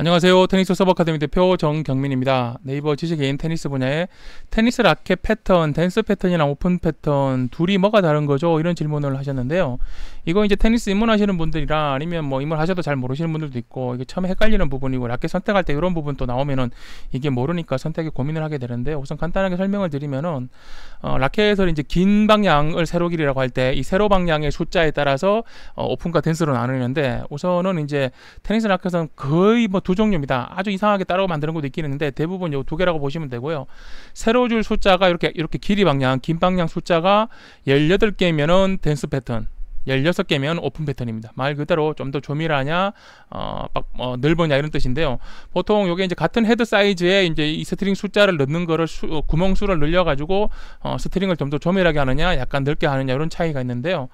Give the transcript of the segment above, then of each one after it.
안녕하세요. 테니스 서버 카데미 대표 정경민입니다. 네이버 지식인 테니스 분야에 테니스 라켓 패턴, 댄스 패턴이랑 오픈 패턴 둘이 뭐가 다른 거죠? 이런 질문을 하셨는데요. 이거 이제 테니스 입문하시는 분들이라 아니면 뭐 입문하셔도 잘 모르시는 분들도 있고 이게 처음에 헷갈리는 부분이고 라켓 선택할 때 이런 부분 또 나오면은 이게 모르니까 선택에 고민을 하게 되는데 우선 간단하게 설명을 드리면은 어, 라켓을 이제 긴 방향을 세로길이라고 할 때 이 세로 방향의 숫자에 따라서 어, 오픈과 댄스로 나누는데 우선은 이제 테니스 라켓은 거의 뭐 두 종류입니다. 아주 이상하게 따로 만드는 것도 있긴 있는데 대부분 요 두 개라고 보시면 되고요. 세로 줄 숫자가 이렇게 이렇게 길이 방향, 긴 방향 숫자가 18개면은 댄스 패턴 16개면 오픈 패턴입니다. 말 그대로 좀 더 조밀하냐, 어, 어, 넓으냐 이런 뜻인데요. 보통 이게 이제 같은 헤드 사이즈에 이제 이 스트링 숫자를 넣는 거를 수, 어, 구멍 수를 늘려가지고 어, 스트링을 좀 더 조밀하게 하느냐, 약간 넓게 하느냐 이런 차이가 있는데요.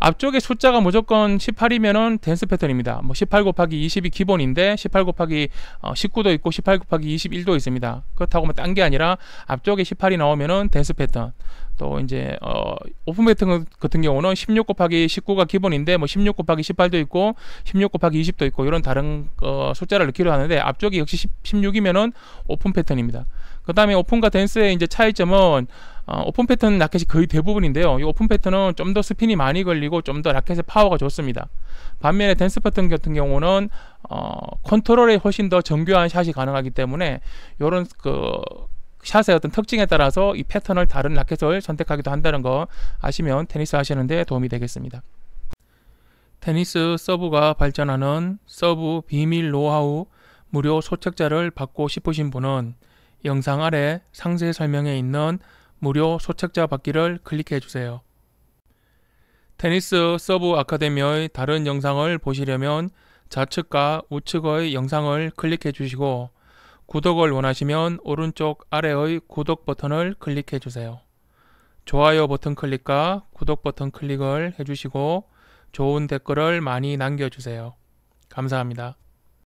앞쪽에 숫자가 무조건 18이면은 댄스 패턴입니다. 뭐 18 곱하기 20이 기본인데 18 곱하기 19도 어, 있고 18 곱하기 21도 있습니다. 그렇다고 뭐딴게 아니라 앞쪽에 18이 나오면은 댄스 패턴. 또 이제 어, 오픈 패턴 같은 경우는 16 곱하기 19가 기본인데 뭐 16 곱하기 18도 있고 16 곱하기 20도 있고 이런 다른 어, 숫자를 넣기로 하는데 앞쪽이 역시 1 16이면은 오픈 패턴입니다. 그 다음에 오픈과 댄스의 이제 차이점은 어, 오픈 패턴 라켓이 거의 대부분인데요. 이 오픈 패턴은 좀 더 스핀이 많이 걸리고 좀 더 라켓의 파워가 좋습니다. 반면에 댄스 패턴 같은 경우는 어, 컨트롤에 훨씬 더 정교한 샷이 가능하기 때문에 이런 그 샷의 어떤 특징에 따라서 이 패턴을 다른 라켓을 선택하기도 한다는 거 아시면 테니스 하시는데 도움이 되겠습니다. 테니스 서브가 발전하는 서브 비밀 노하우 무료 소책자를 받고 싶으신 분은 영상 아래 상세 설명에 있는 무료 소책자 받기를 클릭해 주세요. 테니스 서브 아카데미의 다른 영상을 보시려면 좌측과 우측의 영상을 클릭해 주시고 구독을 원하시면 오른쪽 아래의 구독 버튼을 클릭해 주세요. 좋아요 버튼 클릭과 구독 버튼 클릭을 해주시고 좋은 댓글을 많이 남겨주세요. 감사합니다.